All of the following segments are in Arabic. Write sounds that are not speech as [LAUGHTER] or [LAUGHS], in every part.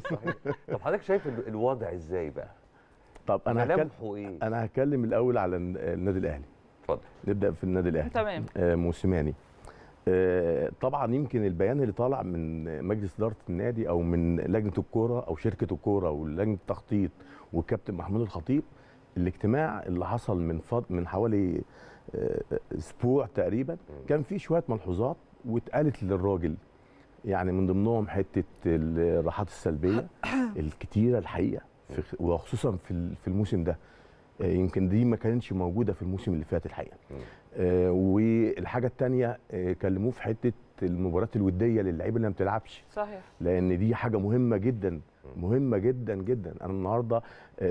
صحيح [LAUGHS] طب حضرتك شايف الوضع ازاي بقى؟ طب انا هكلم ايه؟ انا هتكلم الاول على النادي الاهلي اتفضل نبدا في النادي الاهلي تمام آه موسيماني آه طبعا يمكن البيان اللي طالع من مجلس اداره النادي او من لجنه الكوره او شركه الكوره ولجنه التخطيط والكابتن محمود الخطيب الاجتماع اللي حصل من فض من حوالي آه، اسبوع تقريبا كان في شويه ملحوظات واتقالت للراجل يعني من ضمنهم حته الراحات السلبيه [COUGHS] الكتيره الحقيقه وخصوصا في في الموسم ده آه، يمكن دي ما كانتش موجوده في الموسم اللي فات الحقيقه آه، والحاجه الثانيه آه، كلموه في حته المباريات الوديه للعيبه اللي ما بتلعبش صحيح لان دي حاجه مهمه جدا مهمه جدا جدا انا النهارده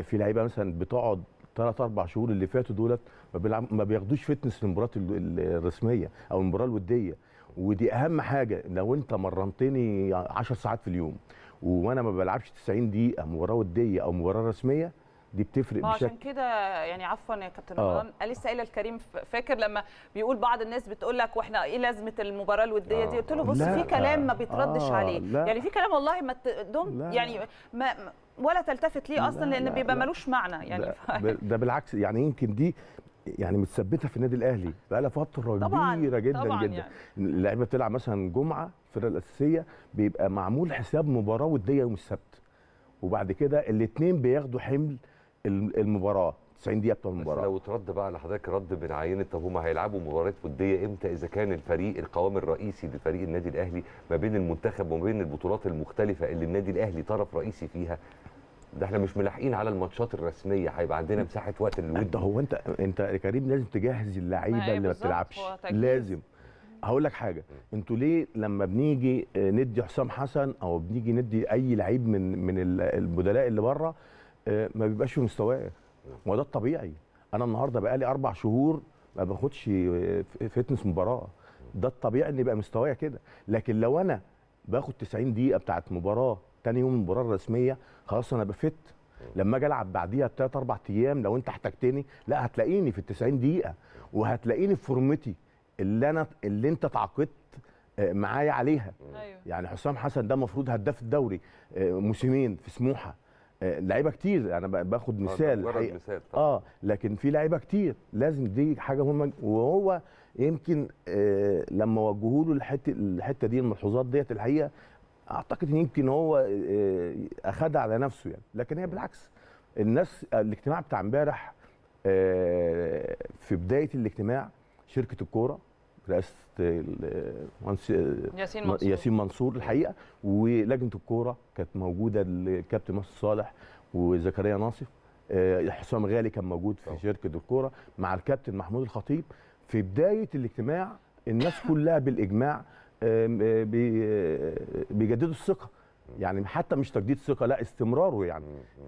في لعيبه مثلا بتقعد ثلاث اربع شهور اللي فاتوا دولت ما, ما بياخدوش فتنس المباراه الرسميه او المباراه الوديه ودي اهم حاجه لو انت مرنتني 10 ساعات في اليوم وانا ما بلعبش 90 دقيقه مباراه وديه او مباراه رسميه دي بتفرق بشكل عشان كده يعني عفوا يا كابتن آه. لسه قايله الكريم فاكر لما بيقول بعض الناس بتقول لك واحنا ايه لازمه المباراه الوديه آه. دي قلت له بص في كلام ما بيتردش آه. عليه لا. يعني في كلام والله ما دم يعني ما ولا تلتفت ليه اصلا لا لان لا بيبقى ملوش معنى يعني ده, ف... ده بالعكس يعني يمكن دي يعني متثبته في النادي الاهلي بقى لها فتره طبعًا كبيره جدا طبعًا جدا يعني. اللعيبه بتلعب مثلا جمعه الفرقه الاساسيه بيبقى معمول حساب مباراه وديه يوم السبت وبعد كده الاثنين بياخدوا حمل المباراه 90 دقيقه بتوع المباراه بس لو ترد بقى لحضرتك رد من عينه طب هم هيلعبوا مباريات وديه امتى اذا كان الفريق القوام الرئيسي لفريق النادي الاهلي ما بين المنتخب وما بين البطولات المختلفه اللي النادي الاهلي طرف رئيسي فيها ده احنا مش ملاحقين على الماتشات الرسميه هيبقى عندنا مساحه وقت للود ده هو انت انت يا كريم لازم تجهز اللعيبه اللي ما بتلعبش لازم هقول لك حاجه انتوا ليه لما بنيجي آه، ندي حسام حسن او بنيجي ندي اي لعيب من من البدلاء اللي بره آه، ما بيبقاش في مستواه ما ده الطبيعي انا النهارده بقالي اربع شهور ما باخدش آه، فتنس مباراه ده الطبيعي ان يبقى مستوايا كده لكن لو انا باخد 90 دقيقه بتاعت مباراه تاني يوم المباراه الرسميه خلاص انا بفت لما اجي العب بعديها بثلاث اربع ايام لو انت احتجتني لا هتلاقيني في ال 90 دقيقه وهتلاقيني في فورمتي اللي انا اللي انت تعاقدت آه، معايا عليها أيوة. يعني حسام حسن ده المفروض هداف الدوري آه، موسمين في سموحه آه، لعيبه كتير انا باخد مثال حقيقة. مثال طبعا. اه لكن في لعيبه كتير لازم دي حاجه مهمه وهو يمكن آه لما وجهوا له الحته الحته دي الملحوظات ديت الحقيقه اعتقد ان يمكن هو آه، آه، اخدها على نفسه يعني لكن هي بالعكس الناس الاجتماع بتاع امبارح آه، في بدايه الاجتماع شركه الكوره رئاسه ياسين منصور ياسين منصور الحقيقه ولجنه الكوره كانت موجوده الكابتن مصطفى صالح وزكريا ناصف حسام غالي كان موجود في شركه الكوره مع الكابتن محمود الخطيب في بدايه الاجتماع الناس كلها بالاجماع آه، آه، بيجددوا الثقه يعني حتى مش تجديد ثقه لا استمراره يعني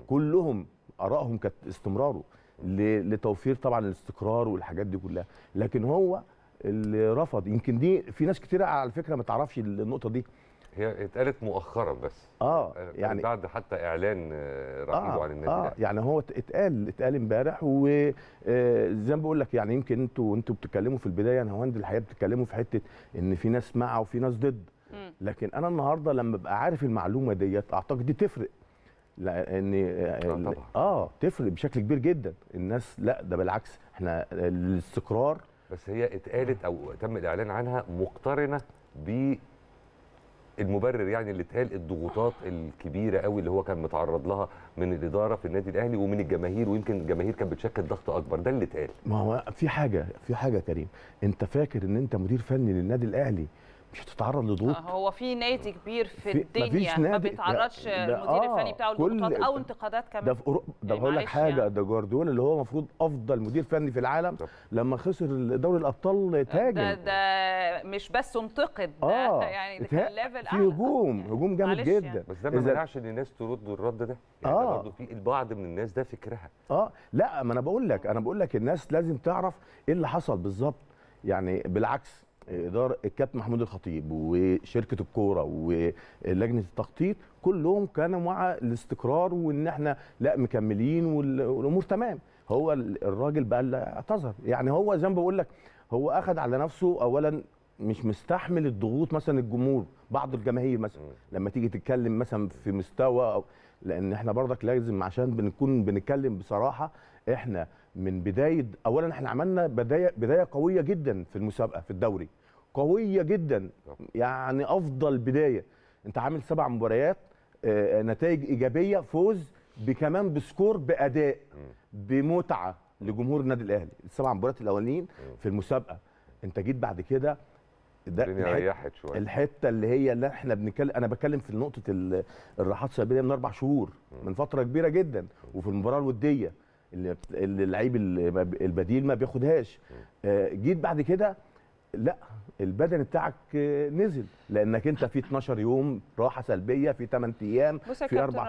كلهم ارائهم كانت استمراره لتوفير طبعا الاستقرار والحاجات دي كلها لكن هو اللي رفض يمكن دي في ناس كتير على فكره ما تعرفش النقطه دي هي اتقالت مؤخرا بس اه يعني بعد حتى اعلان رحيله آه, آه، عن النادي آه يعني هو اتقال اتقال امبارح وزي آه، ما بقول لك يعني يمكن انتوا انتوا بتتكلموا في البدايه انا هوند الحقيقه بتتكلموا في حته ان في ناس مع وفي ناس ضد لكن انا النهارده لما ابقى عارف المعلومه ديت اعتقد دي تفرق لان آه،, اه تفرق بشكل كبير جدا الناس لا ده بالعكس احنا الاستقرار بس هي اتقالت او تم الاعلان عنها مقترنه ب المبرر يعني اللي اتقال الضغوطات الكبيره قوي اللي هو كان متعرض لها من الاداره في النادي الاهلي ومن الجماهير ويمكن الجماهير كانت بتشكل ضغط اكبر ده اللي اتقال ما هو في حاجه في حاجه كريم انت فاكر ان انت مدير فني للنادي الاهلي مش هتتعرض لضغوط آه، هو في نادي كبير في, في الدنيا ما بيتعرضش المدير آه الفني بتاعه لضغوطات او انتقادات كمان ده في اوروبا إيه، ده بقول لك حاجه يعني. ده جوارديولا اللي هو المفروض افضل مدير فني في العالم لما خسر دوري الابطال تاجر ده, ده مش بس انتقد ده آه يعني ده كان ليفل في هجوم هجوم جامد يعني. جدا يعني. بس ده ما منعش ان الناس ترد الرد ده يعني آه. برضه في البعض من الناس ده فكرها اه لا ما انا بقول لك انا بقول لك الناس لازم تعرف ايه اللي حصل بالظبط يعني بالعكس اداره الكابتن محمود الخطيب وشركه الكوره ولجنه التخطيط كلهم كانوا مع الاستقرار وان احنا لا مكملين والامور تمام هو الراجل بقى اللي اعتذر يعني هو زي ما بقول لك هو اخذ على نفسه اولا مش مستحمل الضغوط مثلا الجمهور بعض الجماهير مثلا لما تيجي تتكلم مثلا في مستوى أو لان احنا برضك لازم عشان بنكون بنتكلم بصراحه احنا من بدايه اولا احنا عملنا بدايه بدايه قويه جدا في المسابقه في الدوري قويه جدا آه. يعني افضل بدايه انت عامل سبع مباريات آه، آه، نتائج ايجابيه فوز بكمان بسكور باداء بمتعه لجمهور النادي الاهلي السبع مباريات الاولين في المسابقه انت جيت بعد كده ده الدنيا ريحت شويه الحته اللي هي اللي احنا بنتكلم انا بتكلم في نقطه الراحات السلبيه من اربع شهور من فتره كبيره جدا وفي المباراه الوديه اللي اللعيب البديل ما بياخدهاش جيت بعد كده لا البدني بتاعك نزل لانك انت في 12 يوم راحه سلبيه في 8 ايام في 4